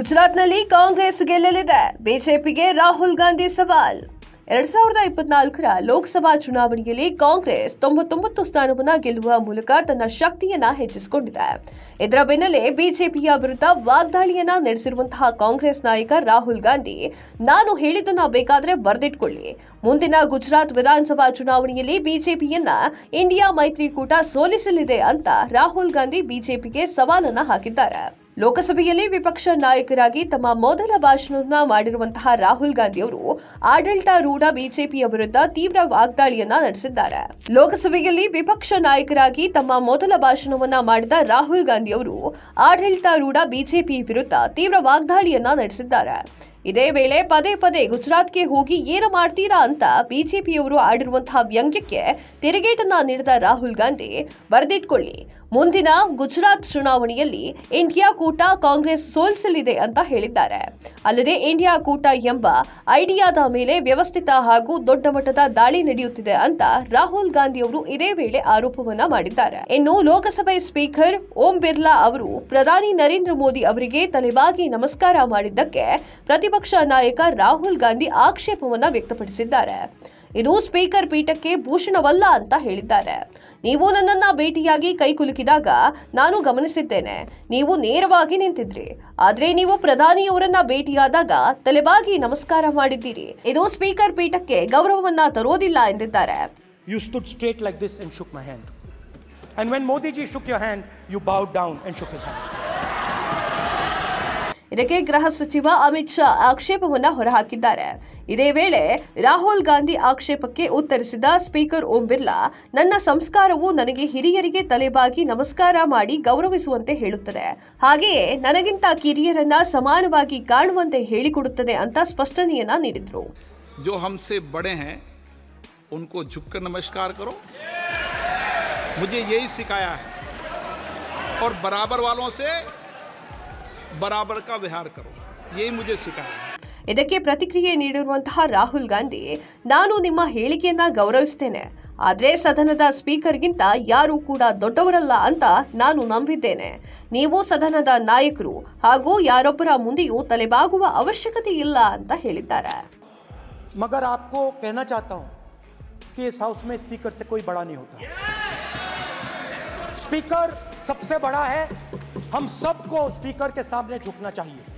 ಗುಜರಾತ್ನಲ್ಲಿ ಕಾಂಗ್ರೆಸ್ ಗೆಲ್ಲಲಿದೆ ಬಿಜೆಪಿಗೆ ರಾಹುಲ್ ಗಾಂಧಿ ಸವಾಲ್ ಎರಡ್ ಸಾವಿರದ ಇಪ್ಪತ್ನಾಲ್ಕರ ಲೋಕಸಭಾ ಚುನಾವಣೆಯಲ್ಲಿ ಕಾಂಗ್ರೆಸ್ ತೊಂಬತ್ತೊಂಬತ್ತು ಸ್ಥಾನವನ್ನು ಗೆಲ್ಲುವ ಮೂಲಕ ತನ್ನ ಶಕ್ತಿಯನ್ನ ಹೆಚ್ಚಿಸಿಕೊಂಡಿದೆ ಇದರ ಬೆನ್ನಲ್ಲೇ ಬಿಜೆಪಿಯ ವಿರುದ್ಧ ವಾಗ್ದಾಳಿಯನ್ನ ನಡೆಸಿರುವಂತಹ ಕಾಂಗ್ರೆಸ್ ನಾಯಕ ರಾಹುಲ್ ಗಾಂಧಿ ನಾನು ಹೇಳಿದ್ದನ್ನು ಬೇಕಾದ್ರೆ ಬರೆದಿಟ್ಕೊಳ್ಳಿ ಮುಂದಿನ ಗುಜರಾತ್ ವಿಧಾನಸಭಾ ಚುನಾವಣೆಯಲ್ಲಿ ಬಿಜೆಪಿಯನ್ನ ಇಂಡಿಯಾ ಮೈತ್ರಿಕೂಟ ಸೋಲಿಸಲಿದೆ ಅಂತ ರಾಹುಲ್ ಗಾಂಧಿ ಬಿಜೆಪಿಗೆ ಸವಾಲನ್ನ ಹಾಕಿದ್ದಾರೆ ಲೋಕಸಭೆಯಲ್ಲಿ ವಿಪಕ್ಷ ನಾಯಕರಾಗಿ ತಮ್ಮ ಮೊದಲ ಭಾಷಣವನ್ನ ಮಾಡಿರುವಂತಹ ರಾಹುಲ್ ಗಾಂಧಿ ಅವರು ಆಡಳಿತಾರೂಢ ಬಿಜೆಪಿಯ ವಿರುದ್ಧ ತೀವ್ರ ವಾಗ್ದಾಳಿಯನ್ನ ನಡೆಸಿದ್ದಾರೆ ಲೋಕಸಭೆಯಲ್ಲಿ ವಿಪಕ್ಷ ನಾಯಕರಾಗಿ ತಮ್ಮ ಮೊದಲ ಭಾಷಣವನ್ನ ಮಾಡಿದ ರಾಹುಲ್ ಗಾಂಧಿ ಅವರು ಆಡಳಿತಾರೂಢ ಬಿಜೆಪಿ ವಿರುದ್ಧ ತೀವ್ರ ವಾಗ್ದಾಳಿಯನ್ನ ನಡೆಸಿದ್ದಾರೆ ಇದೇ ವೇಳೆ ಪದೇ ಪದೇ ಗುಜರಾತ್ಗೆ ಹೋಗಿ ಏನು ಮಾಡ್ತೀರಾ ಅಂತ ಬಿಜೆಪಿಯವರು ಆಡಿರುವಂತಹ ವ್ಯಂಗ್ಯಕ್ಕೆ ತಿರುಗೇಟನ್ನ ನೀಡಿದ ರಾಹುಲ್ ಗಾಂಧಿ ಬರೆದಿಟ್ಕೊಳ್ಳಿ ಮುಂದಿನ ಗುಜರಾತ್ ಚುನಾವಣೆಯಲ್ಲಿ ಇಂಡಿಯಾ ಕೂಟ ಕಾಂಗ್ರೆಸ್ ಸೋಲಿಸಲಿದೆ ಅಂತ ಹೇಳಿದ್ದಾರೆ ಅಲ್ಲದೆ ಇಂಡಿಯಾ ಕೂಟ ಎಂಬ ಐಡಿಯಾದ ಮೇಲೆ ವ್ಯವಸ್ಥಿತ ಹಾಗೂ ದೊಡ್ಡ ಮಟ್ಟದ ದಾಳಿ ನಡೆಯುತ್ತಿದೆ ಅಂತ ರಾಹುಲ್ ಗಾಂಧಿ ಅವರು ಇದೇ ವೇಳೆ ಆರೋಪವನ್ನ ಮಾಡಿದ್ದಾರೆ ಇನ್ನು ಲೋಕಸಭೆ ಸ್ಪೀಕರ್ ಓಂ ಬಿರ್ಲಾ ಅವರು ಪ್ರಧಾನಿ ನರೇಂದ್ರ ಮೋದಿ ಅವರಿಗೆ ತಲೆಬಾಗಿ ನಮಸ್ಕಾರ ಮಾಡಿದ್ದಕ್ಕೆ ಪ್ರತಿ ಪ್ರತಿಪಕ್ಷ ನಾಯಕ ರಾಹುಲ್ ಗಾಂಧಿ ಆಕ್ಷೇಪವನ್ನ ವ್ಯಕ್ತಪಡಿಸಿದ್ದಾರೆ ಇದು ಸ್ಪೀಕರ್ ಪೀಠಕ್ಕೆ ಭೂಷಣವಲ್ಲ ಅಂತ ಹೇಳಿದ್ದಾರೆ ನೀವು ನನ್ನನ್ನ ಭೇಟಿಯಾಗಿ ಕುಲುಕಿದಾಗ ನಾನು ಗಮನಿಸಿದ್ದೇನೆ ನೀವು ನೇರವಾಗಿ ನಿಂತಿದ್ರಿ ಆದ್ರೆ ನೀವು ಪ್ರಧಾನಿಯವರನ್ನ ಭೇಟಿಯಾದಾಗ ತಲೆಬಾಗಿ ನಮಸ್ಕಾರ ಮಾಡಿದ್ದೀರಿ ಇದು ಸ್ಪೀಕರ್ ಪೀಠಕ್ಕೆ ಗೌರವವನ್ನ ತರೋದಿಲ್ಲ ಎಂದಿದ್ದಾರೆ you stood like this shook my hand And when Modi ji shook your hand, you bowed down and shook his ಇದಕ್ಕೆ ಗ್ರಹ ಸಚಿವಾ ಅಮಿತ್ ಶಾ ಆಕ್ಷೇಪವನ್ನು ಹೊರಹಾಕಿದ್ದಾರೆ ಇದೇ ವೇಳೆ ರಾಹುಲ್ ಗಾಂಧಿ ಆಕ್ಷೇಪಕ್ಕೆ ಉತ್ತರಿಸಿದ ಸ್ಪೀಕರ್ ಓಂ ಬಿರ್ಲಾ ನನ್ನ ಸಂಸ್ಕಾರವು ನನಗೆ ಹಿರಿಯರಿಗೆ ತಲೆಬಾಗಿ ನಮಸ್ಕಾರ ಮಾಡಿ ಗೌರವಿಸುವಂತೆ ಹೇಳುತ್ತದೆ ಹಾಗೆಯೇ ನನಗಿಂತ ಕಿರಿಯರನ್ನ ಸಮಾನವಾಗಿ ಕಾಣುವಂತೆ ಹೇಳಿಕೊಡುತ್ತದೆ ಅಂತ ಸ್ಪಷ್ಟನಿಯನ ನೀಡಿದರು ಜೋ ಹಮ್ಸೆ ಬಡೇ ಹಂ ಉನ್ಕೋ ಜುಕ್ಕರ್ ನಮಸ್ಕಾರ ಕರೋ ಮುಜೇ ಯಹಿ ಸಿಕಾಯಾ ಹೈ ಔರ್ ಬರಾಬರ್ ವಾಲೋನ್ ಸೆ बराबर का व्यवहार करो यही मुझे सिखाया ಇದಕ್ಕೆ ಪ್ರತಿಕ್ರಿಯೆ ನೀಡಿರುವಂತಹ ರಾಹುಲ್ ಗಾಂಧಿ ನಾನು ನಿಮ್ಮ ಹೇಳಿಕೆಯನ್ನ ಗೌರವಿಸ್ತೇನೆ ಆದರೆ ಸದನದ ಸ್ಪೀಕರ್ಗಿಂತ ಯಾರೂ ಕೂಡ ದೊಡ್ಡವರಲ್ಲ ಅಂತ ನಾನು ನಂಬಿದ್ದೇನೆ ನೀವು ಸದನದ ನಾಯಕರು ಹಾಗೂ ಯಾರೊಬ್ಬರ ಮುಂದೆಯೂ ತಲೆಬಾಗುವ ಅವಶ್ಯಕತೆ ಇಲ್ಲ ಅಂತ ಹೇಳಿದ್ದಾರೆ ಮಗರ್ आपको कहना चाहता हूं कि इस हाउस में स्पीकर से कोई बड़ा नहीं होता स्पीकर सबसे बड़ा है हम सबको स्पीकर के सामने झुकना चाहिए